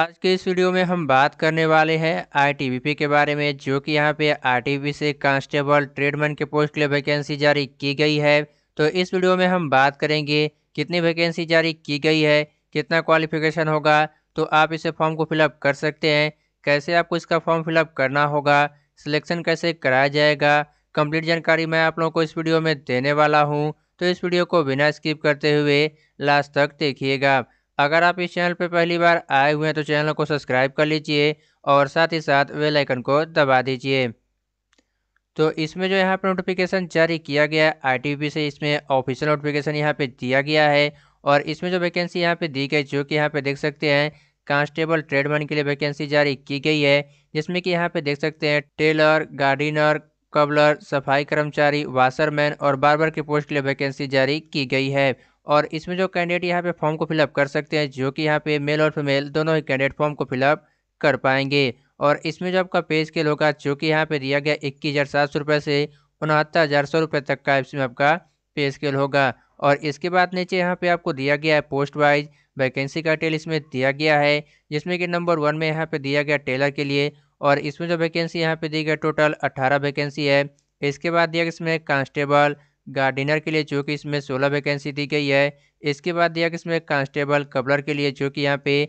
आज के इस वीडियो में हम बात करने वाले हैं आईटीबीपी के बारे में जो कि यहाँ पे आईटीबीपी से कांस्टेबल ट्रेडमैन के पोस्ट के लिए वैकेंसी जारी की गई है तो इस वीडियो में हम बात करेंगे कितनी वैकेंसी जारी की गई है कितना क्वालिफिकेशन होगा तो आप इसे फॉर्म को फिलअप कर सकते हैं कैसे आपको इसका फॉर्म फिलअप करना होगा सिलेक्शन कैसे कराया जाएगा कंप्लीट जानकारी मैं आप लोगों को इस वीडियो में देने वाला हूँ तो इस वीडियो को बिना स्किप करते हुए लास्ट तक देखिएगा अगर आप इस चैनल पर पहली बार आए हुए हैं तो चैनल को सब्सक्राइब कर लीजिए और साथ ही साथ वेल आइकन को दबा दीजिए तो इसमें जो यहाँ पर नोटिफिकेशन जारी किया गया है आई से इसमें ऑफिशियल नोटिफिकेशन यहाँ पे दिया गया है और इसमें जो वैकेंसी यहाँ पे दी गई जो कि यहाँ पे देख सकते हैं कांस्टेबल ट्रेडमैन के लिए वैकेंसी जारी की गई है जिसमें कि यहाँ पे देख सकते हैं टेलर गार्डिनर कबलर सफाई कर्मचारी वाशरमैन और बार्बर के पोस्ट के लिए वैकेंसी जारी की गई है और इसमें जो कैंडिडेट यहाँ पे फॉर्म को फिलअप कर सकते हैं जो कि यहाँ पे मेल और फीमेल दोनों ही कैंडिडेट फॉर्म को फिलअप कर पाएंगे और इसमें जो आपका पे स्केल होगा जो कि यहाँ पे दिया गया इक्कीस हज़ार सात सौ रुपये से उनहत्तर हज़ार सौ रुपये तक का इसमें आपका पे स्केल होगा और इसके बाद नीचे यहाँ पे आपको दिया गया है पोस्ट वाइज वैकेंसी का टेल इसमें दिया गया है जिसमें कि नंबर वन में यहाँ पे दिया गया टेलर के लिए और इसमें जो वैकेंसी यहाँ पे दी गई टोटल अट्ठारह वैकेंसी है इसके बाद दिया गया इसमें कांस्टेबल गार्डनर के लिए जो कि इसमें सोलह वैकेंसी दी गई है इसके बाद दिया कि इसमें कांस्टेबल कबलर के लिए जो कि यहाँ पे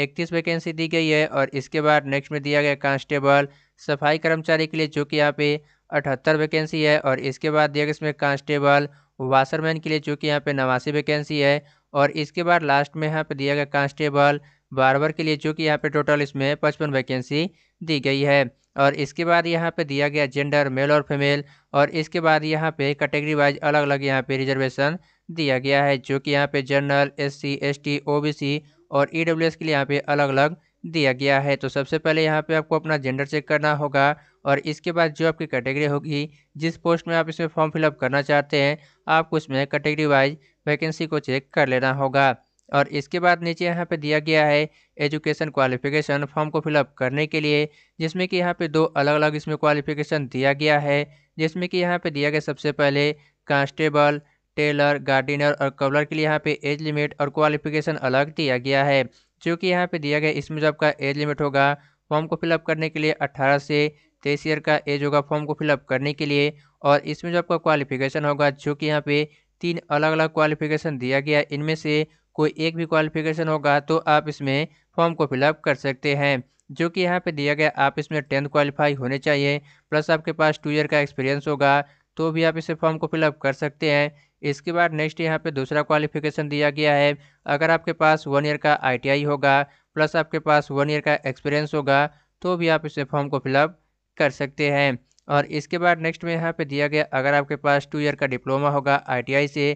इकतीस वैकेंसी दी गई है और इसके बाद नेक्स्ट में दिया गया कांस्टेबल सफाई कर्मचारी के लिए जो कि यहाँ पे अठहत्तर वैकेंसी है और इसके बाद दिया गया इसमें कांस्टेबल वाशरमैन के लिए जो कि यहाँ पे नवासी वैकेंसी है और इसके बाद लास्ट में यहाँ पे दिया गया कांस्टेबल बारबर के लिए जो कि यहाँ पे टोटल इसमें पचपन वैकेंसी दी गई है और इसके बाद यहाँ पे दिया गया जेंडर मेल और फीमेल और इसके बाद यहाँ पे कैटेगरी वाइज अलग अलग यहाँ पे रिजर्वेशन दिया गया है जो कि यहाँ पे general S C S T O B C और ई डब्ल्यू एस के लिए यहाँ पे अलग अलग दिया गया है तो सबसे पहले यहाँ पे आपको अपना जेंडर चेक करना होगा और इसके बाद जो आपकी कैटेगरी होगी जिस पोस्ट में आप इसमें फॉर्म फिलअप करना चाहते हैं आपको इसमें कैटेगरी वाइज वैकेंसी को चेक कर लेना होगा और इसके बाद नीचे यहाँ पे दिया गया है एजुकेशन क्वालिफिकेशन फॉर्म को फिलअप करने के लिए जिसमें कि यहाँ पे दो अलग अलग इसमें क्वालिफिकेशन दिया गया है जिसमें कि यहाँ पे दिया गया सबसे पहले कांस्टेबल टेलर गार्डनर और कबलर के लिए यहाँ पे एज लिमिट और क्वालिफिकेशन अलग दिया गया है जो कि यहाँ पर दिया गया इसमें जो आपका एज लिमिट होगा फॉर्म को फिलअप करने के लिए अट्ठारह से तेईस ईयर का एज होगा फॉर्म को फिलअप करने के लिए और इसमें जो आपका क्वालिफिकेशन होगा जो कि यहाँ पे तीन अलग अलग क्वालिफिकेशन दिया गया इनमें से कोई एक भी क्वालिफिकेशन होगा तो आप इसमें फॉर्म को फिलअप कर सकते हैं जो कि यहाँ पे दिया गया आप इसमें टेंथ क्वालिफाई होने चाहिए प्लस आपके पास टू ईयर का एक्सपीरियंस होगा तो भी आप इसे फॉर्म को फिलअप कर सकते हैं इसके बाद नेक्स्ट यहाँ पे दूसरा क्वालिफिकेशन दिया गया है अगर आपके पास वन ईयर का आईटीआई होगा प्लस आपके पास वन ईयर का एक्सपीरियंस होगा तो भी आप इसे फॉर्म को फिलअप कर सकते हैं और इसके बाद नेक्स्ट में यहाँ पर दिया गया अगर आपके पास टू ईयर का डिप्लोमा होगा आई से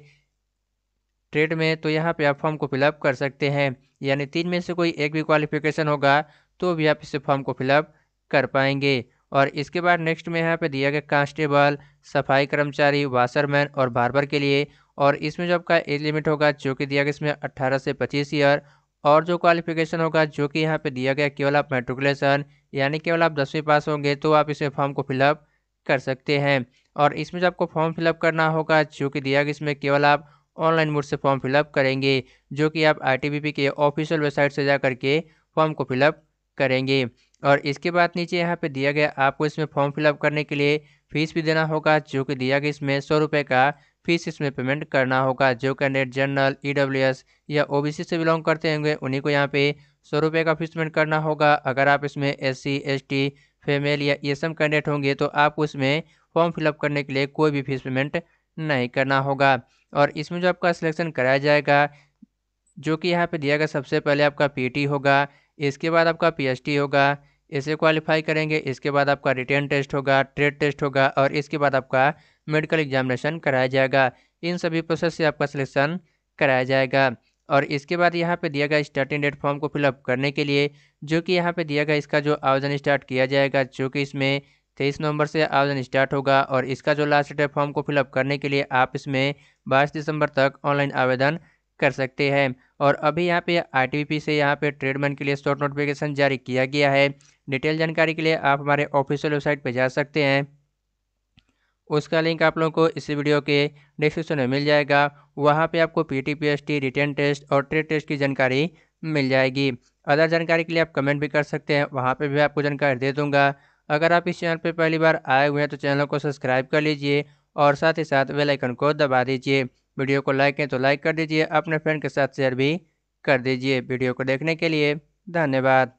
ट्रेड में तो यहाँ पे आप फॉर्म को फिलअप कर सकते हैं यानी तीन में से कोई एक भी क्वालिफिकेशन होगा तो भी आप इस फॉर्म को फिलअप कर पाएंगे और इसके बाद नेक्स्ट में यहाँ पे दिया गया कांस्टेबल सफाई कर्मचारी वाशरमैन और बारबर के लिए और इसमें जो आपका एज लिमिट होगा जो कि दिया गया इसमें अट्ठारह से पच्चीस ईयर और जो क्वालिफिकेशन होगा जो कि यहाँ पर दिया गया केवल आप मेट्रिकुलेशन यानी केवल आप दसवीं पास होंगे तो आप इसमें फॉर्म को फिलअप कर सकते हैं और इसमें जो आपको फॉर्म फिलअप करना होगा जो कि दिया गया इसमें केवल आप ऑनलाइन मोड से फॉर्म फिलअप करेंगे जो कि आप आई के ऑफिशियल वेबसाइट से जा करके फॉर्म को फिलअप करेंगे और इसके बाद नीचे यहाँ पे दिया गया आपको इसमें फॉर्म फिलअप करने के लिए फीस भी देना होगा जो कि दिया गया इसमें सौ रुपये का फीस इसमें पेमेंट करना होगा जो कैंडिडेट जनरल ई या ओ से बिलोंग करते होंगे उन्हीं को यहाँ पे सौ रुपये का फीस पेमेंट करना होगा अगर आप इसमें एस सी फीमेल या ई कैंडिडेट होंगे तो आपको इसमें फॉर्म फिलअप करने के लिए कोई भी फीस पेमेंट नहीं करना होगा और इसमें जो आपका सिलेक्शन कराया जाएगा जो कि यहाँ पे दिया गया सबसे पहले आपका पीटी होगा इसके बाद आपका पीएचटी होगा इसे क्वालिफाई करेंगे इसके बाद आपका रिटर्न टेस्ट होगा ट्रेड टेस्ट होगा और इसके बाद आपका मेडिकल एग्जामिनेशन कराया जाएगा इन सभी प्रोसेस से आपका सिलेक्शन कराया जाएगा और इसके बाद यहाँ पे दिया गया स्टार्टिंग डेट फॉर्म को फिलअप करने के लिए जो कि यहाँ पे दिया गया इसका जो आवेदन स्टार्ट किया जाएगा जो कि इसमें तेईस नवंबर से आवेदन स्टार्ट होगा और इसका जो लास्ट डेट फॉर्म को फिलअप करने के लिए आप इसमें बाईस दिसंबर तक ऑनलाइन आवेदन कर सकते हैं और अभी यहाँ पे आईटीबीपी से यहाँ पे ट्रेडमैन के लिए शॉर्ट नोटिफिकेशन जारी किया गया है डिटेल जानकारी के लिए आप हमारे ऑफिशियल वेबसाइट पर जा सकते हैं उसका लिंक आप लोगों को इस वीडियो के डिस्क्रिप्शन में मिल जाएगा वहाँ पे आपको P T P S T written test और ट्रेड टेस्ट की जानकारी मिल जाएगी अदर जानकारी के लिए आप कमेंट भी कर सकते हैं वहाँ पर भी आपको जानकारी दे दूंगा अगर आप इस चैनल पर पहली बार आए हुए हैं तो चैनल को सब्सक्राइब कर लीजिए और साथ ही साथ वेलाइकन आइकन को दबा दीजिए वीडियो को लाइक करें तो लाइक कर दीजिए अपने फ्रेंड के साथ शेयर भी कर दीजिए वीडियो को देखने के लिए धन्यवाद